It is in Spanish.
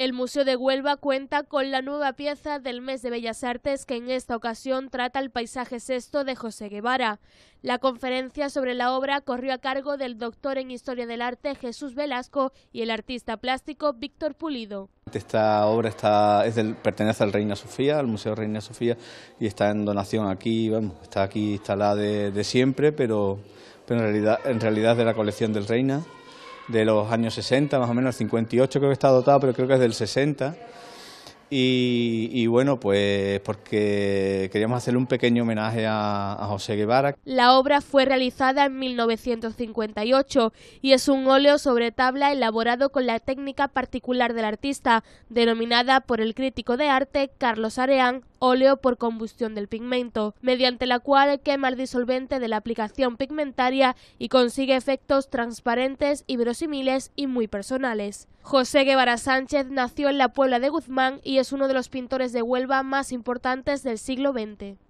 El Museo de Huelva cuenta con la nueva pieza del mes de Bellas Artes que en esta ocasión trata el paisaje sexto de José Guevara. La conferencia sobre la obra corrió a cargo del doctor en Historia del Arte Jesús Velasco y el artista plástico Víctor Pulido. Esta obra pertenece al Reina Sofía, al Museo Reina Sofía, y está en donación aquí, está aquí instalada de, de siempre, pero, en, realidad, en realidad de la colección del Reina de los años 60, más o menos, 58 creo que está dotado, pero creo que es del 60. Y, bueno, pues porque queríamos hacerle un pequeño homenaje a, José Guevara. La obra fue realizada en 1958 y es un óleo sobre tabla elaborado con la técnica particular del artista, denominada por el crítico de arte Carlos Areán óleo por combustión del pigmento, mediante la cual quema el disolvente de la aplicación pigmentaria y consigue efectos transparentes y verosímiles y muy personales. José Guevara Sánchez nació en la Puebla de Guzmán y es uno de los pintores de Huelva más importantes del siglo XX.